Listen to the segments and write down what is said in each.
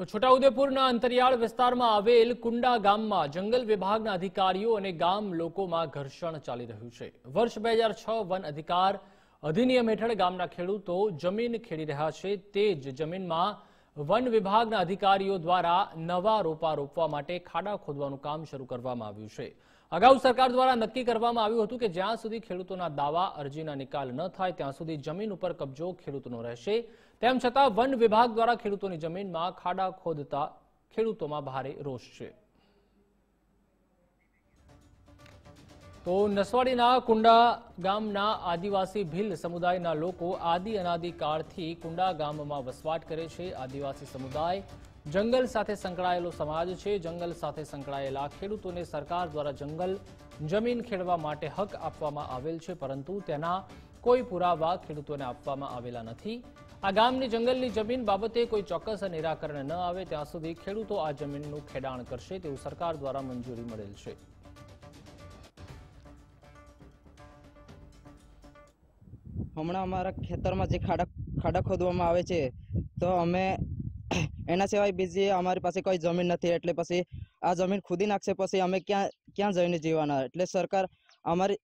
તો છોટાઉદેપુરના અંતરિયાળ વિસ્તારમાં આવેલ કુંડા ગામમાં જંગલ વિભાગના અધિકારીઓ અને ગામ લોકોમાં ઘર્ષણ ચાલી રહ્યું છે વર્ષ બે વન અધિકાર અધિનિયમ હેઠળ ગામના ખેડૂતો જમીન ખેડી રહ્યા છે તે જ જમીનમાં વન વિભાગના અધિકારીઓ દ્વારા નવા રોપા રોપવા માટે ખાડા ખોદવાનું કામ શરૂ કરવામાં આવ્યું છે અગાઉ સરકાર દ્વારા નક્કી કરવામાં આવ્યું હતું કે જ્યાં સુધી ખેડૂતોના દાવા અરજીના નિકાલ ન થાય ત્યાં સુધી જમીન ઉપર કબજો ખેડૂતનો રહેશે તેમ છતાં વન વિભાગ દ્વારા ખેડૂતોની જમીનમાં ખાડા ખોદતા ખેડૂતોમાં ભારે રોષ છે તો નસવાડીના કુંડા ગામના આદિવાસી ભીલ સમુદાયના લોકો આદિ અનાદિકાળથી કુંડા ગામમાં વસવાટ કરે છે આદિવાસી સમુદાય જંગલ સાથે સંકળાયેલો સમાજ છે જંગલ સાથે સંકળાયેલા ખેડૂતોને સરકાર દ્વારા જંગલ જમીન ખેડવા માટે હક આપવામાં આવેલ છે પરંતુ તેના કોઈ પુરાવા ખેડૂતોને આપવામાં આવેલા નથી આ ગામની જંગલની જમીન બાબતે કોઈ ચોક્કસ નિરાકરણ ન આવે ત્યાં સુધી ખેડૂતો આ જમીનનું ખેડાણ કરશે તેવું સરકાર દ્વારા મંજૂરી મળેલ છે હમણાં અમારા ખેતરમાં જે ખાડક ખાડા ખોદવામાં આવે છે તો અમે એના સિવાય બીજી અમારી પાસે કોઈ જમીન નથી એટલે પછી આ જમીન ખુદી નાખશે પછી અમે ક્યાં ક્યાં જઈને જીવાના એટલે સરકાર અમારી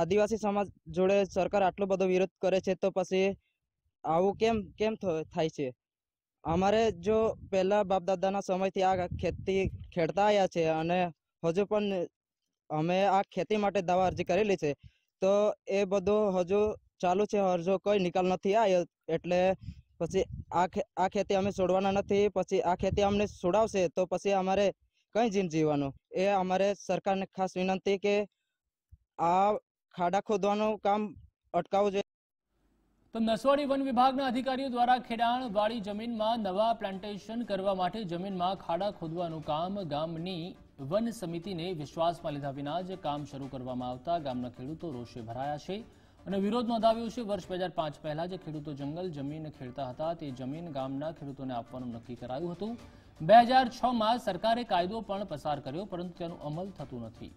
આદિવાસી સમાજ જોડે સરકાર આટલો બધો વિરોધ કરે છે તો પછી આવું કેમ કેમ થાય છે અમારે જો પહેલાં બાપ દાદાના સમયથી આ ખેતી ખેડતા આવ્યા છે અને હજુ પણ અમે આ ખેતી માટે દાવા અરજી કરેલી છે તો એ બધું હજુ ચાલુ છે હરજો કોઈ નિકાલ નથી આવ્યો એટલે પછી આ આ ખેતી અમે છોડવાના નથી પછી આ ખેતી અમને છોડાવશે તો પછી અમારે કઈ જીન જીવવાનું એ અમારે સરકારને ખાસ વિનંતી કે આ ખાડા ખોદવાનું કામ અટકાવવું જોઈએ તો નસવાડી વન વિભાગના અધિકારીઓ દ્વારા ખેડાણ ખેડાણવાળી જમીનમાં નવા પ્લાન્ટેશન કરવા માટે જમીનમાં ખાડા ખોદવાનું કામ ગામની વન સમિતિને વિશ્વાસમાં લીધા વિના જ કામ શરૂ કરવામાં આવતા ગામના ખેડૂતો રોષે ભરાયા છે અને વિરોધ નોંધાવ્યો છે વર્ષ બે હજાર પાંચ પહેલા જે ખેડૂતો જંગલ જમીન ખેડતા હતા તે જમીન ગામના ખેડૂતોને આપવાનું નક્કી કરાયું હતું બે હજાર છમાં સરકારે કાયદો પણ પસાર કર્યો પરંતુ તેનો અમલ થતો નથી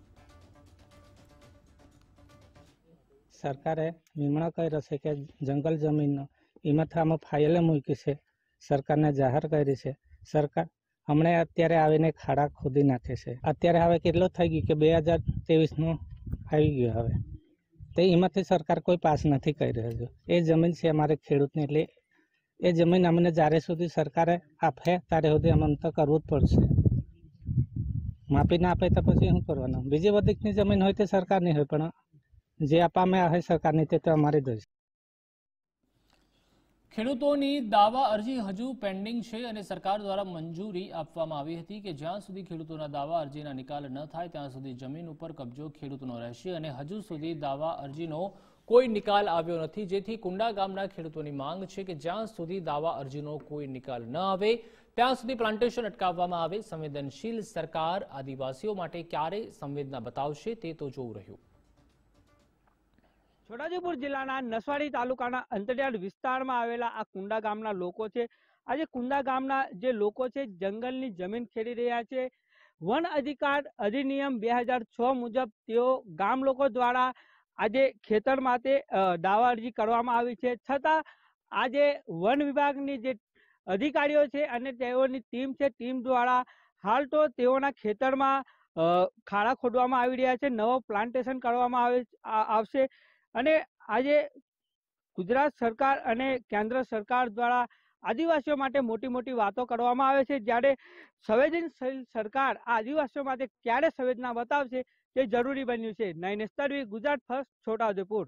સરકારે નિમણૂક કર્યો છે કે જંગલ જમીનનો એમાં ફાઇલે મૂકી છે સરકારને જાહેર કરી છે સરકાર હમણાં અત્યારે આવીને ખાડા ખોદી નાખે છે અત્યારે હવે કેટલો થઈ ગયું કે બે હજાર તેવીસનું આવી ગયું હવે તે એમાંથી સરકાર કોઈ પાસ નથી કરી રહ્યો એ જમીન છે અમારે ખેડૂતની એટલે એ જમીન અમને જ્યારે સુધી સરકારે આપે ત્યારે સુધી અમને તો કરવું જ પડશે માફી ના આપે તો પછી શું કરવાનું બીજી બધીની જમીન હોય તે સરકારની હોય પણ જે આપવામાં આવે સરકારની તે તો અમારી જ હોય ખેડૂતોની દાવા અરજી હજુ પેન્ડિંગ છે અને સરકાર દ્વારા મંજૂરી આપવામાં આવી હતી કે જ્યાં સુધી ખેડૂતોના દાવા અરજીના નિકાલ ન થાય ત્યાં સુધી જમીન ઉપર કબજો ખેડૂતનો રહેશે અને હજુ સુધી દાવા અરજીનો કોઈ નિકાલ આવ્યો નથી જેથી કુંડા ગામના ખેડૂતોની માંગ છે કે જ્યાં સુધી દાવા અરજીનો કોઈ નિકાલ ન આવે ત્યાં સુધી પ્લાન્ટેશન અટકાવવામાં આવે સંવેદનશીલ સરકાર આદિવાસીઓ માટે ક્યારે સંવેદના બતાવશે તે તો જોવું રહ્યું છોટાઉદેપુર જિલ્લાના નસવાડી તાલુકાના અંતરિયાળ વિસ્તારમાં આવેલા આ કુંડા ગામના લોકો છે આજે કુંડા ગામના જે લોકો છે જંગલની જમીન ખેડી રહ્યા છે વન અધિકાર અધિનિયમ બે હજાર છ મુજબ તેઓ ગામ લોકો દ્વારા આજે ખેતર માટે દાવા અરજી કરવામાં આવી છે છતાં આજે વન વિભાગની જે અધિકારીઓ છે અને તેઓની ટીમ છે ટીમ દ્વારા હાલ તો તેઓના ખેતરમાં ખાડા ખોદવામાં આવી રહ્યા છે નવો પ્લાન્ટેશન કરવામાં આવે આવશે અને આજે ગુજરાત સરકાર અને કેન્દ્ર સરકાર દ્વારા આદિવાસીઓ માટે મોટી મોટી વાતો કરવામાં આવે છે જ્યારે સંવેદનશીલ સરકાર આ આદિવાસીઓ માટે ક્યારે સંવેદના બતાવશે તે જરૂરી બન્યું છે નયનેશ ગુજરાત ફર્સ્ટ છોટાઉદેપુર